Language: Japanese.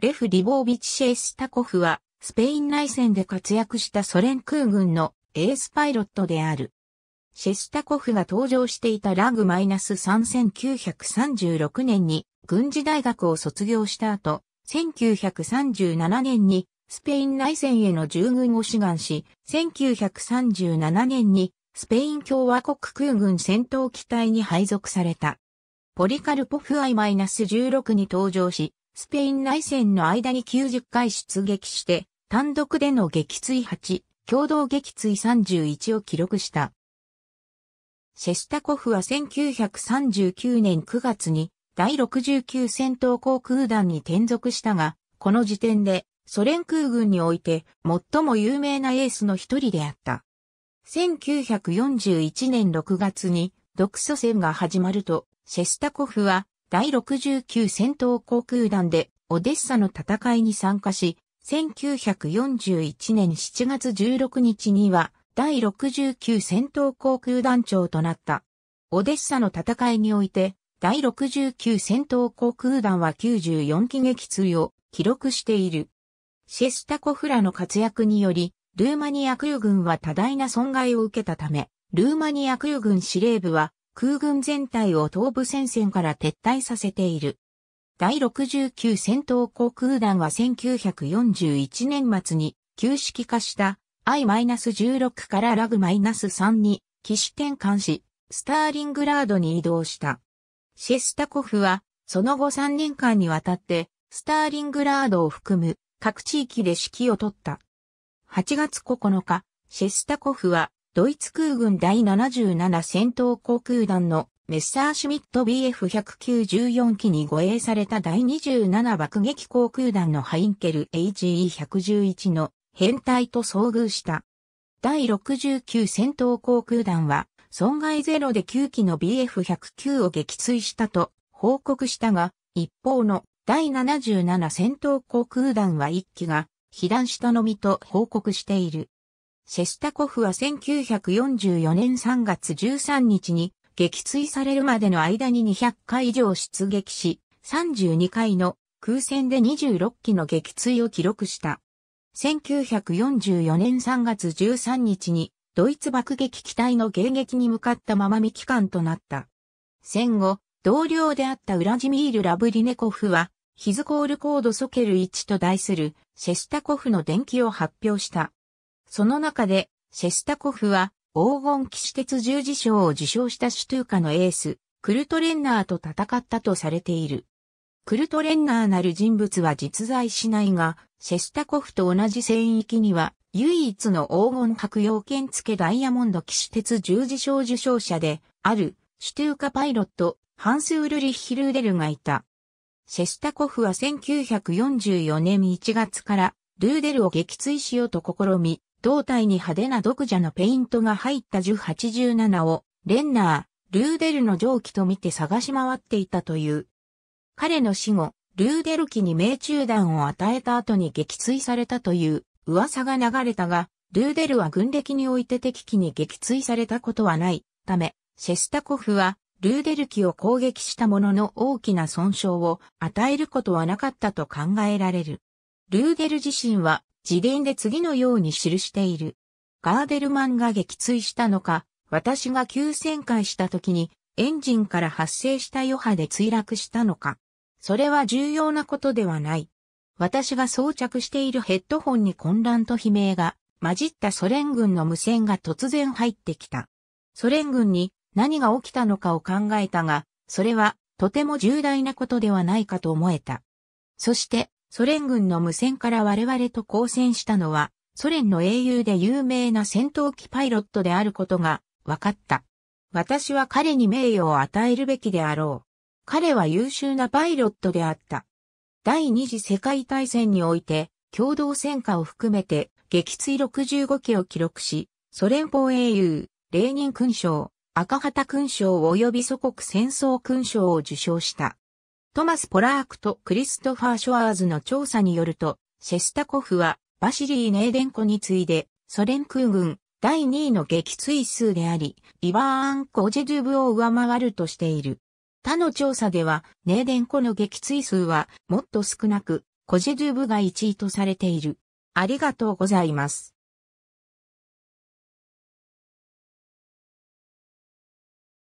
レフ・リボービッチ・シェイスタコフは、スペイン内戦で活躍したソ連空軍のエースパイロットである。シェスタコフが登場していたラグ -3936 年に軍事大学を卒業した後、1937年にスペイン内戦への従軍を志願し、1937年にスペイン共和国空軍戦闘機隊に配属された。ポリカルポフ I-16 に登場し、スペイン内戦の間に90回出撃して、単独での撃墜8、共同撃墜31を記録した。シェスタコフは1939年9月に第69戦闘航空団に転属したが、この時点でソ連空軍において最も有名なエースの一人であった。1941年6月に独ソ戦が始まると、シェスタコフは第69戦闘航空団でオデッサの戦いに参加し、1941年7月16日には第69戦闘航空団長となった。オデッサの戦いにおいて、第69戦闘航空団は94機撃墜を記録している。シェスタコフラの活躍により、ルーマニア空軍は多大な損害を受けたため、ルーマニア空軍司令部は空軍全体を東部戦線から撤退させている。第69戦闘航空団は1941年末に旧式化した I-16 からラグ -3 に機種転換し、スターリングラードに移動した。シェスタコフは、その後3年間にわたって、スターリングラードを含む各地域で指揮を取った。8月9日、シェスタコフはドイツ空軍第77戦闘航空団のメッサーシュミット BF194 機に護衛された第27爆撃航空団のハインケル HE111 の編隊と遭遇した。第69戦闘航空団は、損害ゼロで9機の BF109 を撃墜したと報告したが、一方の第77戦闘航空団は1機が被弾したのみと報告している。シェスタコフは1944年3月13日に撃墜されるまでの間に200回以上出撃し、32回の空戦で26機の撃墜を記録した。1944年3月13日にドイツ爆撃機体の迎撃に向かったまま未帰還となった。戦後、同僚であったウラジミール・ラブリネコフは、ヒズコールコードソケル1と題するシェスタコフの電気を発表した。その中で、シェスタコフは、黄金騎士鉄十字章を受賞したシュトゥーカのエース、クルトレンナーと戦ったとされている。クルトレンナーなる人物は実在しないが、シェスタコフと同じ戦域には、唯一の黄金白用剣付けダイヤモンド騎士鉄十字章受賞者で、ある、シュトゥーカパイロット、ハンス・ウルリッヒルーデルがいた。シェスタコフは1944年1月から、ルーデルを撃墜しようと試み、胴体に派手な独蛇のペイントが入った1 8 7を、レンナー、ルーデルの蒸気と見て探し回っていたという。彼の死後、ルーデル機に命中弾を与えた後に撃墜されたという噂が流れたが、ルーデルは軍歴において敵機に撃墜されたことはないため、シェスタコフはルーデル機を攻撃したものの大きな損傷を与えることはなかったと考えられる。ルーデル自身は自伝で次のように記している。ガーデルマンが撃墜したのか、私が急旋回した時にエンジンから発生した余波で墜落したのか。それは重要なことではない。私が装着しているヘッドホンに混乱と悲鳴が混じったソ連軍の無線が突然入ってきた。ソ連軍に何が起きたのかを考えたが、それはとても重大なことではないかと思えた。そしてソ連軍の無線から我々と交戦したのは、ソ連の英雄で有名な戦闘機パイロットであることが分かった。私は彼に名誉を与えるべきであろう。彼は優秀なパイロットであった。第二次世界大戦において、共同戦果を含めて、撃墜65機を記録し、ソ連邦英雄、レーニン勲章、赤旗勲章及び祖国戦争勲章を受章した。トマス・ポラークとクリストファー・ショアーズの調査によると、シェスタコフはバシリー・ネーデンコに次いで、ソ連空軍第2位の撃墜数であり、イバーアン・コジェドゥブを上回るとしている。他の調査では、ネーデンコの撃墜数はもっと少なく、コジェドゥブが1位とされている。ありがとうございます。